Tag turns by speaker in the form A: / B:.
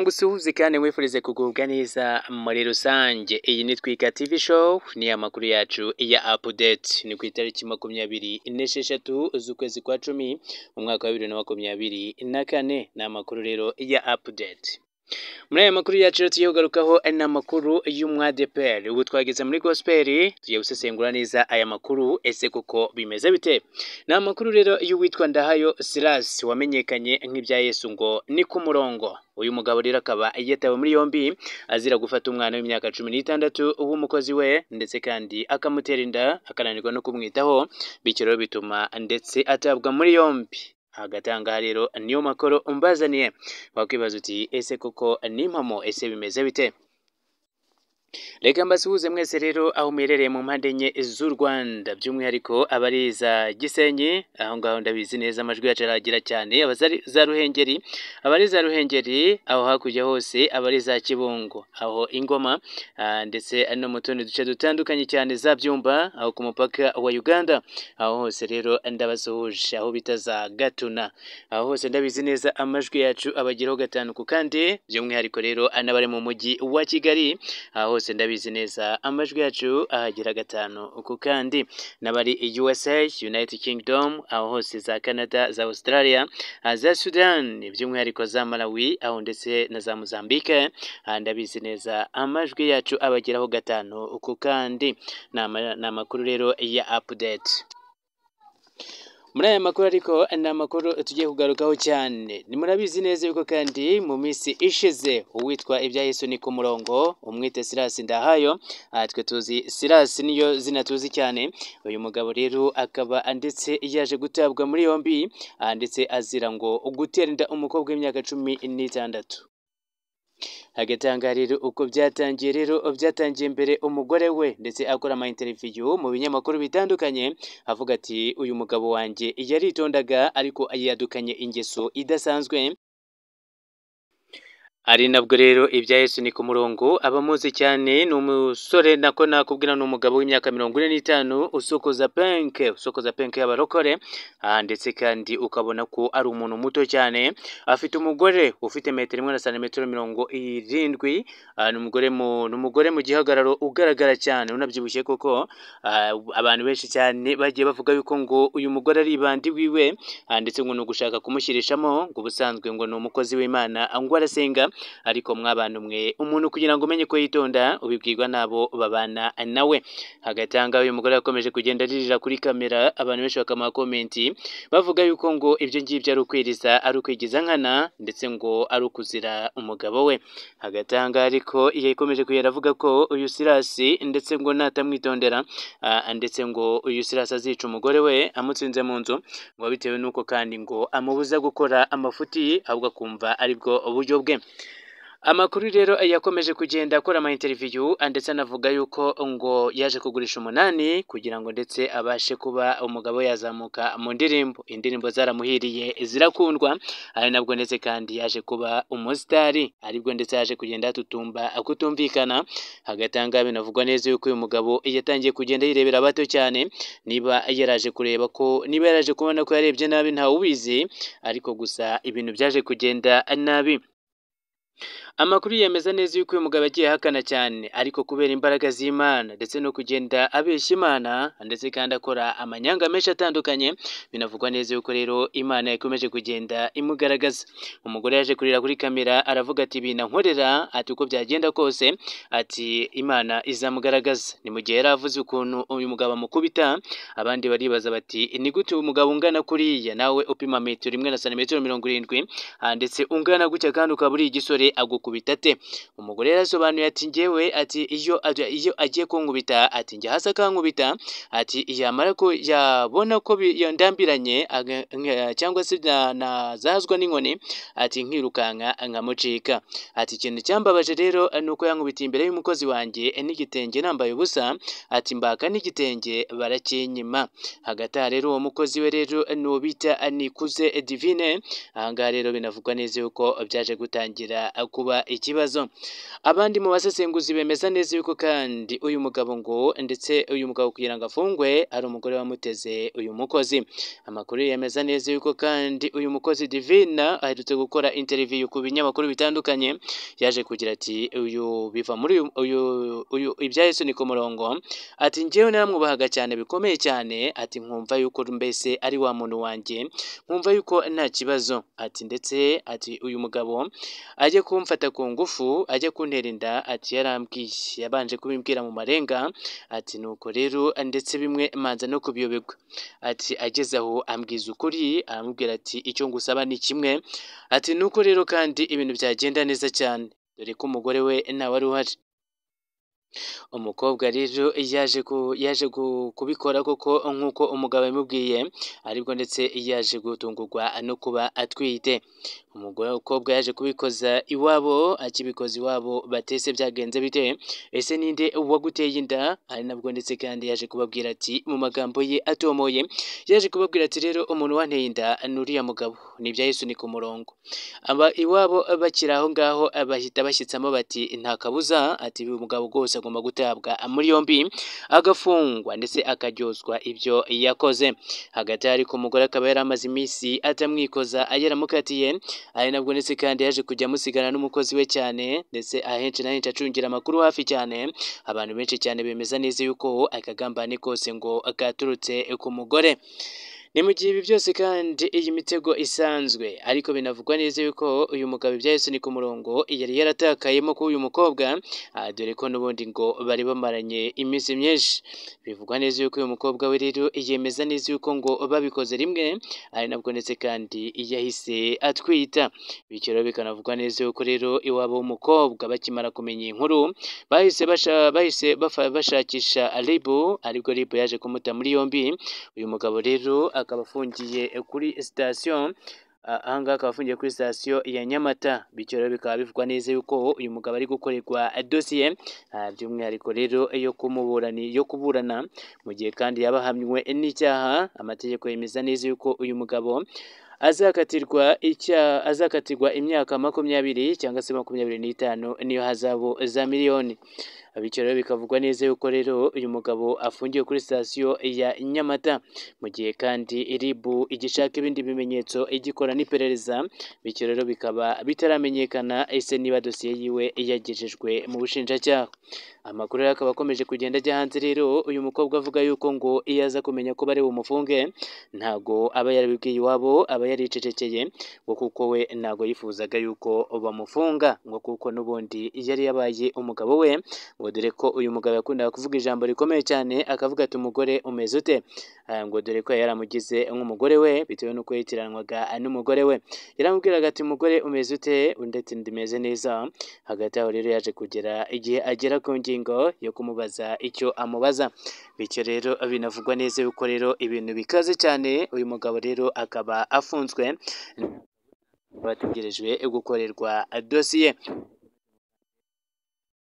A: ngusuhuze kandi mwifurize kugubwa neza muri rusange iyi ni twika tv show ni amakuru yacu ya update ni ku itariki makumyabiri n'esheshatu z'ukwezi kwa cumi umwaka mwaka wa bibiri na makumyabiri na kane ni amakuru rero ya update muri aya makuru yacu rero tugiye kugarukaho ari n'amakuru y'umwadeperi ubu twageze muri gosperi tugiye gusesengura neza aya makuru ese kuko bimeze bite ni amakuru rero y'uwitwa ndahayo Silas wamenyekanye nk'ibya yesu ngo ni ku murongo uyu mugabo rero akaba yatawe muri yombi azira gufata umwana w'imyaka cumi n'itandatu w'umukozi we ndetse kandi akamutera inda akananirwa no kumwitaho bityo rero bituma ndetse atabwa muri yombi hagati rero niyo makuru umbazaniye wakwibaza uti ese koko n'impamo ese bimeze bite reka mbasuhuze mwese rero aho muherereye mu mpande enye z'u rwanda by'umwihariko abariza gisenyi aho ngaho ndabizi neza amajwi yacu aragera cyane za ruhengeri za ruhengeri aho hakurya hose abariza kibungo aho ingoma ah, ndetse no mu tundi duce dutandukanye cyane za byumba aho ku mupaka wa uganda aho hose rero ndabasuhuje aho bita za gatuna aho hose ndabizi neza amajwi yacu abageraho gatanu ku kandi by'umwihariko rero anabari mu mujyi wa kigali aho bose ndabizi neza amajwi yacu ahagira gatanu uko kandi n'abari USA United Kingdom aho hose za Canada za Australia ah, za Sudan by'umwihariko za Malawi aho ndetse na za Mozambique ah, ndabizi neza amajwi yacu abageraho gatanu uko kandi ni amakuru rero ya update muri aya makuru ariko ni amakuru tugiye kugarukaho cyane ni neza yuko kandi mu minsi ishize uwitwa ibya Yesu ni ku murongo umwite Silas Ndahayo ah, twe tuzi Silas niyo zina tuzi cyane uyu mugabo rero akaba ndetse yaje gutabwa muri yombi ah, ndetse azira ngo gutera inda umukobwa w'imyaka cumi n'itandatu hagatangarira uko byatangiye rero byatangiye mbere umugore we ndetse akora ama interiviyu mu binyamakuru bitandukanye avuga ati uyu mugabo wanjye yaritondaga ariko yadukanye ingeso idasanzwe ari nabwo rero ibya Yesu ni ku murongo abamuzi cyane ni umusore nako nakubwira ni umugabo w'imyaka mirongo ine n'itanu usokoza penke usokoza penke y'abarokore ah, ndetse kandi ukabona ko ari umuntu muto cyane afite umugore ufite metero imwe na santimetero mirongo irindwi ah, ni umugore ni umugore mu gihagararo ugaragara cyane unabyibushye koko ah, abantu benshi cyane bagiye bavuga yuko ngo uyu mugore ari ibandi wiwe ndetse ngo ni ugushaka kumushyirishamo ngo ubusanzwe ngo ni umukozi w'Imana ngo arasenga ariko mwabana umwe umuntu kugira ngo umenye ko yitonda ubibwirwa n'abo babana nawe hagati aha uyu mugore yakomeje kugenda aririra kuri kamera abantu benshi bakamuha komenti bavuga yuko ngo ibyo ngibyo ari ukwiriza ari ukwigiza nkana ndetse ngo ari ukuzira umugabo we hagati aha ngaha ariko yakomeje kugenda avuga ko uyu sirasi ndetse ngo natamwitondera ndetse ngo uyu sirasi azica umugore we amutsinze mu nzu ngo bitewe n'uko kandi ngo amubuza gukora amafuti ahubwo akumva aribwo uburyo bwe amakuru rero yakomeje kugenda akora ama interview ndetse anavuga yuko ngo yaje kugurisha umunani kugira ngo ndetse abashe kuba umugabo yazamuka mu ndirimbo indirimbo zaramuhiriye zirakundwa ari nabwo ndetse kandi yaje kuba umusitari aribwo ndetse yaje kugenda tutumba kutumvikana hagati aha binavugwa neza yuko uyu mugabo yatangiye kugenda yirebera abato cyane niba yaraje kureba ko niba yaraje kubona ko yarebye nabi ubizi ariko gusa ibintu byaje kugenda nabi Amakuru yemeza neza yuko uyu mugabo agiye ahakana cyane ariko kubera imbaraga z'Imana ndetse no kugenda abeshya Imana ndetse kandi akora amanyanga menshi atandukanye binavugwa neza yuko rero Imana ikomeje kugenda imugaragaza. Umugore yaje kurira kuri kamera aravuga ati binankorera ati uko byagenda kose ati Imana izamugaragaza. Ni mu gihe yari avuze ukuntu uyu mugabo amukubita abandi baribaza bati ni gute umugabo ungana kuriya nawe upima metero imwe na santimetero mirongo irindwi ah, ndetse ungana gutya kandi ukaba uri igisore agu kumukubita ate umugore yarasobanuye ati ngewe ati iyo iyo agiye kunkubita ati njye hasa akankubita ati yamara ko yabona ko ndambiranye cyangwa se nazazwa n'inkoni ati nkirukanka nkamucika ati ikintu cyambabaje rero ni uko yankubitiye imbere y'umukozi wanjye n'igitenge nambaye ubusa ati mbaka n'igitenge barakinyima hagati aha rero uwo mukozi we rero n'uwo bita nikuze divine aha ngaha rero binavugwa neza yuko byaje gutangira kuba kuba ikibazo abandi mu basesenguzi bemeza neza yuko kandi uyu mugabo ngo ndetse uyu mugabo kugira ngo afungwe hari umugore wamuteze uyu mukozi amakuru yemeza neza yuko kandi uyu mukozi divina aherutse gukora interiviyu ku binyamakuru bitandukanye yaje kugira ati uyu biva muri uyu uyu ibyahisoni ku murongo ati ngewe naramwubahaga cyane bikomeye cyane ati nkumva yuko mbese ari wa muntu wanjye nkumva yuko nta kibazo ati ndetse ati uyu mugabo ajye kumfata kumfata ku ngufu ajya kuntera inda ati yarambwiye yabanje kubimbwira mu marenga ati nuko rero ndetse bimwe manza no kubiyoberwa ati ageze aho ambwiza ukuri aramubwira ati icyo ngusaba ni kimwe ati nuko rero kandi ibintu byagenda neza cyane dore ko umugore we nawe ari uhari umukobwa rero yaje yaje kubikora kuko nk'uko umugabo yamubwiye aribwo ndetse yaje gutungurwa no kuba atwite Umugore w'umukobwa yaje kubikoza iwabo, akibikoza iwabo batese byagenze bite? Ese ninde waguteye inda? Ari nabwo ndetse kandi yaje kubabwira ati mu magambo ye atomoye, yaje kubabwira ati rero umuntu wanteye inda ni uriya mugabo, ni ibya Yesu ni ku murongo. Aba iwabo bakiri aho ngaho bahita bashyitsamo bati nta kabuza, ati uyu mugabo rwose agomba gutabwa muri yombi, agafungwa ndetse akaryozwa ibyo yakoze. Hagati aho ariko umugore akaba yari amaze iminsi atamwikoza yaramukatiye ari nabwo ndetse kandi yaje kujya amusigana n'umukozi we cyane ndetse ahenshi na henshi acungira amakuru hafi cyane abantu benshi cyane bemeza neza yuko akagambane kose ngo gaturutse ku mugore ni mu gihe ibi byose kandi iyi mitego isanzwe ariko binavugwa neza yuko uyu mugabo ibya ni ku murongo yari yaratakayemo kuri uyu mukobwa ah, dore ko n'ubundi ngo bari bamaranye iminsi myinshi bivugwa neza yuko uyu mukobwa we rero yemeza neza yuko ngo babikoze rimwe ari nabwo ndetse kandi yahise atwita bityo rero bikanavugwa neza yuko rero iwabo w'umukobwa bakimara kumenya iyi nkuru bahise bahise bashakisha Ribu ariko Ribu yaje kumuta muri yombi uyu mugabo rero akaba afungiye kuri sitasiyo aha ngaha akaba afungiye kuri sitasiyo ya Nyamata bityo rero bikaba bivugwa neza yuko uyu mugabo ari gukorerwa dosiye by'umwihariko rero yo kumuburani yo kuburana mu gihe kandi yaba ahamywe n'icyaha amategeko yemeza neza yuko uyu mugabo azakatirwa icyaha azakatirwa imyaka makumyabiri cyangwa se makumyabiri n'itanu niyo hazabu za miliyoni bityo rero bikavugwa neza yuko rero uyu mugabo afungiwe kuri sitasiyo ya nyamata mu gihe kandi ribu igishaka ibindi bimenyetso igikora n'iperereza bityo rero bikaba bitaramenyekana ese niba dosiye yiwe yagejejwe mu bushinjacyaha amakuru rero akaba akomeje kugenda ajya hanze rero uyu mukobwa avuga yuko ngo iyo aza kumenya ko bari bumufunge ntago aba yarabibwiye iwabo aba yaricecekeye ngo kuko we ntago yifuzaga yuko bamufunga ngo kuko n'ubundi yari yabaye umugabo we ngo dore ko uyu mugabo yakundaga kuvuga ijambo rikomeye cyane akavuga ati umugore umeze ute eh, ngo dore ko yaramugize nk'umugore we bitewe n'uko yitiranwaga n'umugore we yaramubwiraga ati umugore umeze ute ndetse ndimeze neza hagati aho rero yaje kugera igihe agera ku ngingo yo kumubaza icyo amubaza bityo rero binavugwa neza yuko rero ibintu bikaze cyane uyu mugabo rero akaba afunzwe bategerejwe gukorerwa dosiye